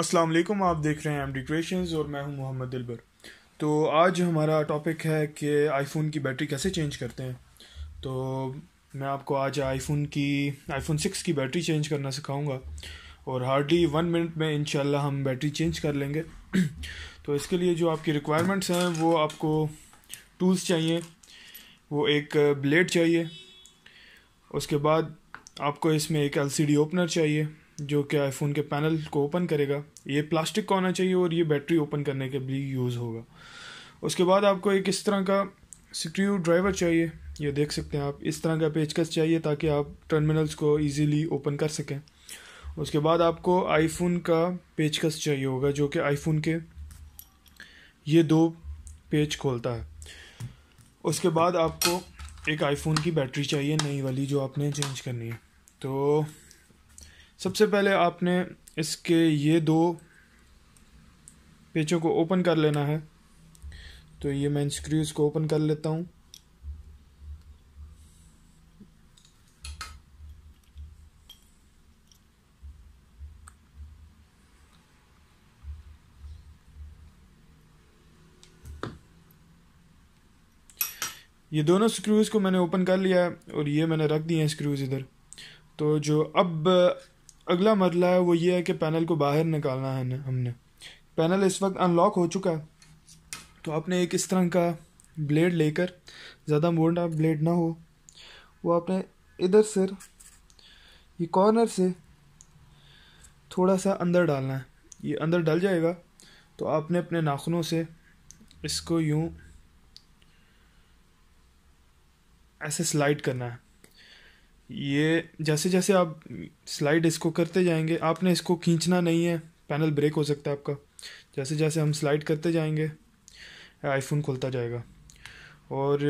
अस्सलाम वालेकुम आप देख रहे हैं एम डी क्रिएशन और मैं हूं मोहम्मद दिलबर तो आज हमारा टॉपिक है कि आईफोन की बैटरी कैसे चेंज करते हैं तो मैं आपको आज आईफोन की आईफोन सिक्स की बैटरी चेंज करना सिखाऊंगा और हार्डली वन मिनट में इन हम बैटरी चेंज कर लेंगे तो इसके लिए जो आपकी रिक्वायरमेंट्स हैं वो आपको टूल्स चाहिए वो एक ब्लेड चाहिए उसके बाद आपको इसमें एक एलसीडी ओपनर चाहिए जो कि आईफोन के पैनल को ओपन करेगा ये प्लास्टिक का होना चाहिए और ये बैटरी ओपन करने के लिए यूज़ होगा उसके बाद आपको एक इस तरह का स्क्रू ड्राइवर चाहिए ये देख सकते हैं आप इस तरह का पेचकस चाहिए ताकि आप टर्मिनल्स को इजीली ओपन कर सकें उसके बाद आपको आईफोन का पेचकस चाहिए होगा जो कि आईफोन के ये दो पेज खोलता है उसके बाद आपको एक आईफोन की बैटरी चाहिए नई वाली जो आपने चेंज करनी है तो सबसे पहले आपने इसके ये दो पेचों को ओपन कर लेना है तो ये मैं स्क्रूज को ओपन कर लेता हूँ ये दोनों स्क्रूज़ को मैंने ओपन कर लिया है और ये मैंने रख दिए हैं स्क्रूज़ इधर तो जो अब अगला मरला है वो ये है कि पैनल को बाहर निकालना है ना हमने पैनल इस वक्त अनलॉक हो चुका है तो आपने एक इस तरह का ब्लेड लेकर ज़्यादा मोटा ब्लेड ना हो वो आपने इधर से ये कॉर्नर से थोड़ा सा अंदर डालना है ये अंदर डल जाएगा तो आपने अपने नाखनों से इसको यूँ ऐसे स्लाइड करना है ये जैसे जैसे आप स्लाइड इसको करते जाएंगे आपने इसको खींचना नहीं है पैनल ब्रेक हो सकता है आपका जैसे जैसे हम स्लाइड करते जाएंगे आईफोन खुलता जाएगा और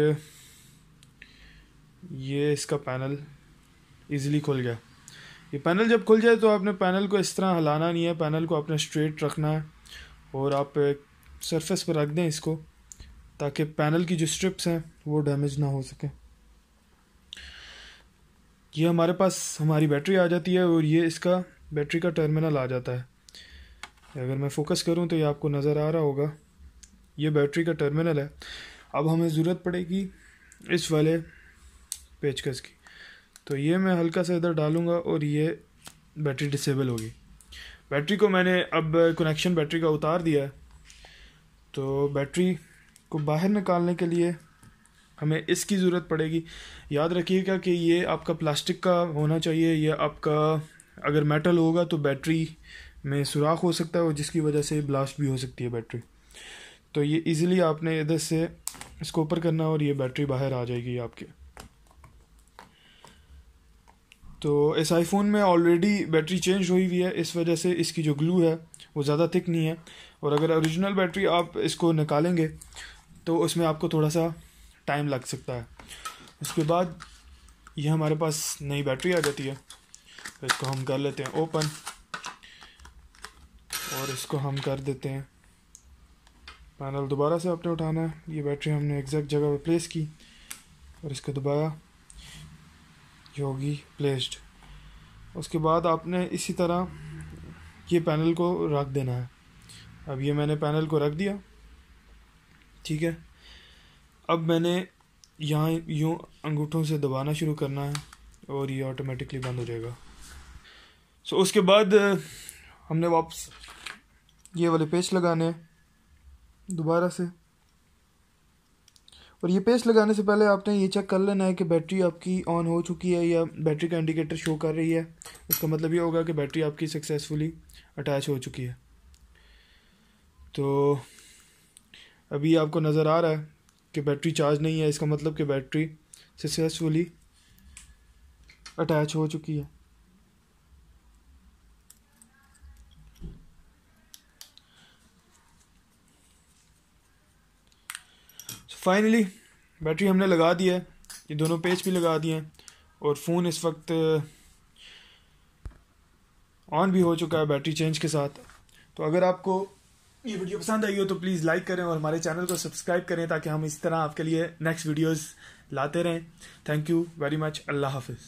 ये इसका पैनल इजीली खुल गया ये पैनल जब खुल जाए तो आपने पैनल को इस तरह हिलाना नहीं है पैनल को आपने स्ट्रेट रखना है और आप सरफेस पर रख दें इसको ताकि पैनल की जो स्ट्रिप्स हैं वो डैमेज ना हो सकें ये हमारे पास हमारी बैटरी आ जाती है और ये इसका बैटरी का टर्मिनल आ जाता है अगर मैं फोकस करूँ तो ये आपको नज़र आ रहा होगा ये बैटरी का टर्मिनल है अब हमें ज़रूरत पड़ेगी इस वाले पेचकस की तो ये मैं हल्का सा इधर डालूँगा और ये बैटरी डिसेबल होगी बैटरी को मैंने अब कनेक्शन बैटरी का उतार दिया है तो बैटरी को बाहर निकालने के लिए हमें इसकी ज़रूरत पड़ेगी याद रखिएगा कि ये आपका प्लास्टिक का होना चाहिए यह आपका अगर मेटल होगा तो बैटरी में सुराख हो सकता है और जिसकी वजह से ब्लास्ट भी हो सकती है बैटरी तो ये इजीली आपने इधर से इसको ऊपर करना और ये बैटरी बाहर आ जाएगी आपके तो इस आईफोन में ऑलरेडी बैटरी चेंज हुई हुई है इस वजह से इसकी जो ग्लू है वो ज़्यादा थिक नहीं है और अगर ओरिजिनल बैटरी आप इसको निकालेंगे तो उसमें आपको थोड़ा सा टाइम लग सकता है उसके बाद ये हमारे पास नई बैटरी आ जाती है तो इसको हम कर लेते हैं ओपन और इसको हम कर देते हैं पैनल दोबारा से आपने उठाना है ये बैटरी हमने एग्जैक्ट जगह पर प्लेस की और इसको दोबारा ये होगी प्लेस्ड उसके बाद आपने इसी तरह ये पैनल को रख देना है अब ये मैंने पैनल को रख दिया ठीक है अब मैंने यहाँ यूँ अंगूठों से दबाना शुरू करना है और ये ऑटोमेटिकली बंद हो जाएगा सो so, उसके बाद हमने वापस ये वाले पेस्ट लगाने दोबारा से और ये पेस्ट लगाने से पहले आपने ये चेक कर लेना है कि बैटरी आपकी ऑन हो चुकी है या बैटरी का इंडिकेटर शो कर रही है इसका मतलब ये होगा कि बैटरी आपकी सक्सेसफुली अटैच हो चुकी है तो अभी आपको नज़र आ रहा है कि बैटरी चार्ज नहीं है इसका मतलब कि बैटरी सक्सेसफुली अटैच हो चुकी है फाइनली बैटरी हमने लगा दी है ये दोनों पेज भी लगा दिए हैं और फ़ोन इस वक्त ऑन uh, भी हो चुका है बैटरी चेंज के साथ तो अगर आपको ये वीडियो पसंद आई हो तो प्लीज़ लाइक करें और हमारे चैनल को सब्सक्राइब करें ताकि हम इस तरह आपके लिए नेक्स्ट वीडियोस लाते रहें थैंक यू वेरी मच अल्लाह हाफिज़